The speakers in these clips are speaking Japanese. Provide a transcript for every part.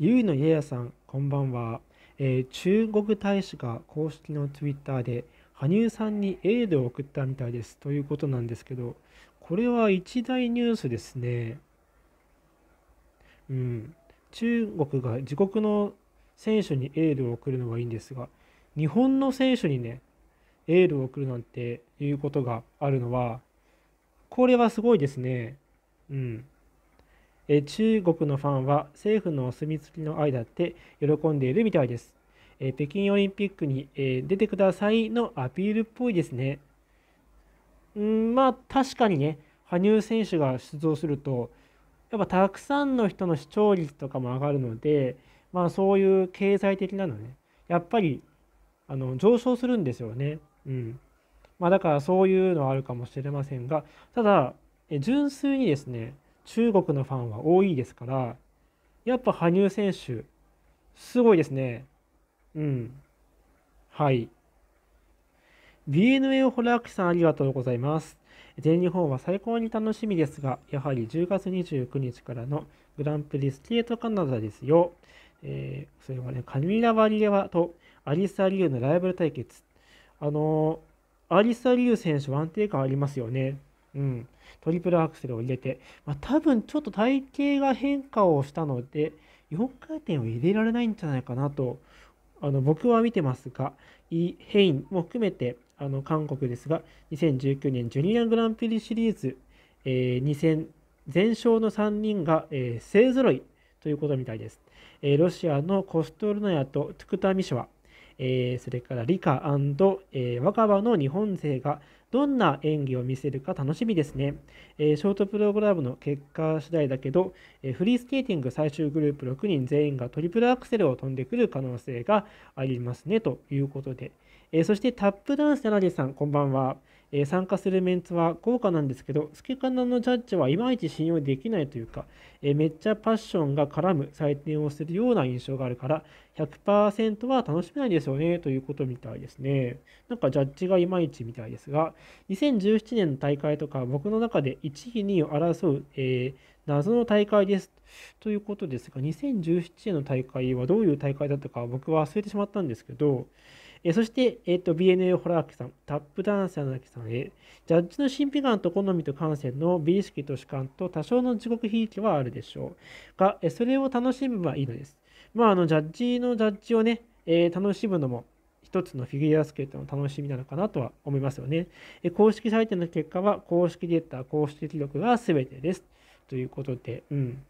ゆいの家康さん、こんばんは。えー、中国大使が公式のツイッターで、羽生さんにエールを送ったみたいですということなんですけど、これは一大ニュースですね。うん、中国が自国の選手にエールを送るのはいいんですが、日本の選手にね、エールを送るなんていうことがあるのは、これはすごいですね。うん。え中国のファンは政府のお墨付きの愛だって喜んでいるみたいです。え北京オリンピックに、え出てくださいのアピールっぽいですね。うんまあ確かにね羽生選手が出場するとやっぱたくさんの人の視聴率とかも上がるので、まあ、そういう経済的なのねやっぱりあの上昇するんですよね。うんまあ、だからそういうのはあるかもしれませんがただ純粋にですね中国のファンは多いですから、やっぱ羽生選手、すごいですね。うん。はい。BNA ホラーキさんありがとうございます。全日本は最高に楽しみですが、やはり10月29日からのグランプリスケートカナダですよ。えー、それはね、カミラ・バリエワとアリサ・リュウのライバル対決。あのー、アリサ・リュウ選手安定感ありますよね。うん、トリプルアクセルを入れて、まあ、多分ちょっと体型が変化をしたので、4回転を入れられないんじゃないかなと、あの僕は見てますが、イ・ヘインも含めて、あの韓国ですが、2019年ジュニアグランプリシリーズ、えー、2戦全勝の3人が、えー、勢ぞろいということみたいです。えー、ロシアのコストルナヤとトゥクタミシュワ、えー、それからリカ、えー、若葉の日本勢がどんな演技を見せるか楽しみですね。えー、ショートプログラムの結果次第だけど、えー、フリースケーティング最終グループ6人全員がトリプルアクセルを飛んでくる可能性がありますねということで、えー、そしてタップダンス田辺さんこんばんは、えー、参加するメンツは豪華なんですけどスケカナのジャッジはいまいち信用できないというか、えー、めっちゃパッションが絡む採点をするような印象があるから100%は楽しめないですよねということみたいですねなんかジャッジがいまいちみたいですが2017年の大会とか僕の中で1位2位を争う、えー、謎の大会ですということですが2017年の大会はどういう大会だったか僕は忘れてしまったんですけどえー、そして、えーと、BNA ホラーキさん、タップダンサーのださんへ、ジャッジの神秘感と好みと感性の美意識と主観と多少の地獄悲劇はあるでしょうが、えー、それを楽しめばいいのです。まあ、あのジャッジのジャッジをね、えー、楽しむのも一つのフィギュアスケートの楽しみなのかなとは思いますよね。え公式採点の結果は公式データ、公式記録が全てです。ということで、うん。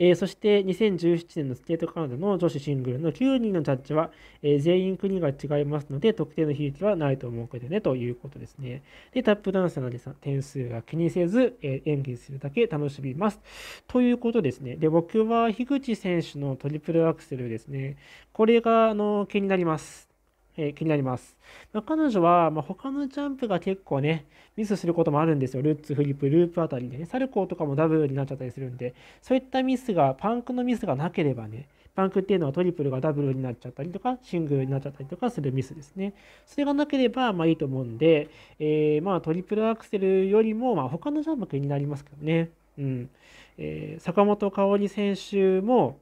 えー、そして2017年のスケートカナダの女子シングルの9人のジャッジは、えー、全員国が違いますので、特定の比率はないと思うけどね、ということですね。で、タップダンサーの点数は気にせず、えー、演技するだけ楽しみます。ということですね。で、僕は樋口選手のトリプルアクセルですね。これが、あの、気になります。えー、気になります。まあ、彼女は、まあ、他のジャンプが結構ね、ミスすることもあるんですよ。ルッツ、フリップ、ループあたりでね、サルコーとかもダブルになっちゃったりするんで、そういったミスが、パンクのミスがなければね、パンクっていうのはトリプルがダブルになっちゃったりとか、シングルになっちゃったりとかするミスですね。それがなければ、まあいいと思うんで、えー、まあトリプルアクセルよりも、まあ他のジャンプ気になりますけどね。うん。えー、坂本花織選手も、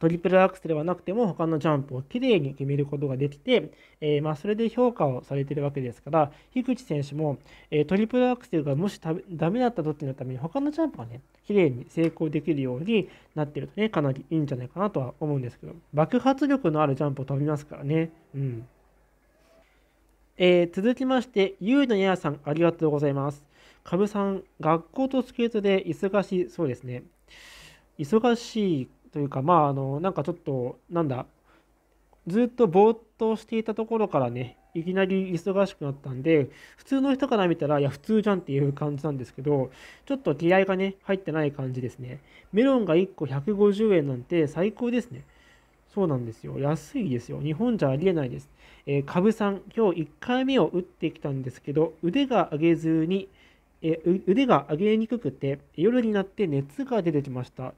トリプルアクセルはなくても他のジャンプをきれいに決めることができて、えー、まあ、それで評価をされてるわけですから、樋口選手も、えー、トリプルアクセルがもしダメだった時のために他のジャンプがね、きれいに成功できるようになってるとね、かなりいいんじゃないかなとは思うんですけど、爆発力のあるジャンプを飛びますからね。うんえー、続きまして、ゆうのやさん、ありがとうございます。かぶさん、学校とスケートで忙しいそうですね。忙しいというかまああのなんかちょっとなんだずっとぼーっとしていたところからねいきなり忙しくなったんで普通の人から見たらいや普通じゃんっていう感じなんですけどちょっと気合がね入ってない感じですねメロンが1個150円なんて最高ですねそうなんですよ安いですよ日本じゃありえないです、えー、株さん今日1回目を打ってきたんですけど腕が上げずにえ腕が上げにくくて、夜になって熱が出てきました。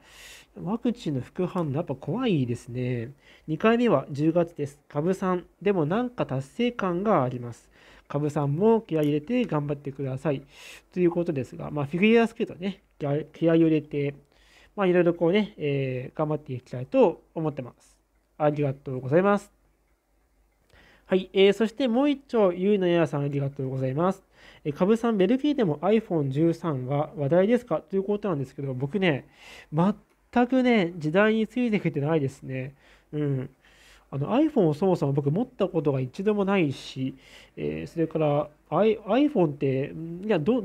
ワクチンの副反応、やっぱ怖いですね。2回目は10月です。株さん、でもなんか達成感があります。株さんも気合い入れて頑張ってください。ということですが、まあ、フィギュアスケートね、気合いを入れて、いろいろこうね、えー、頑張っていきたいと思ってます。ありがとうございます。はい、えー、そしてもう一丁、ゆいのやさんありがとうございます。えー、株さん、ベルギーでも iPhone13 が話題ですかということなんですけど、僕ね、全くね、時代についてきてないですね。うん。あの iPhone をそもそも僕持ったことが一度もないし、えー、それから I p h o n e っていやど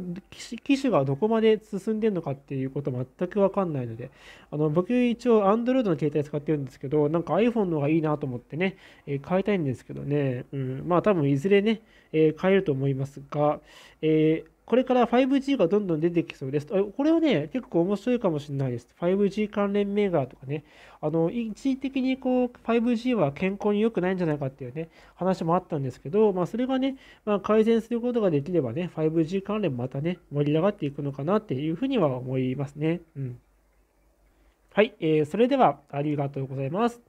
機種がどこまで進んでるのかっていうこと全く分かんないのであの僕一応 Android の携帯使ってるんですけどなんか iPhone の方がいいなと思ってね、えー、変えたいんですけどね、うん、まあ多分いずれね、えー、変えると思いますが、えーこれから 5G がどんどん出てきそうです。これはね、結構面白いかもしれないです。5G 関連銘柄とかね、あの、一時的にこう、5G は健康に良くないんじゃないかっていうね、話もあったんですけど、まあ、それがね、まあ、改善することができればね、5G 関連またね、盛り上がっていくのかなっていうふうには思いますね。うん。はい、えー、それではありがとうございます。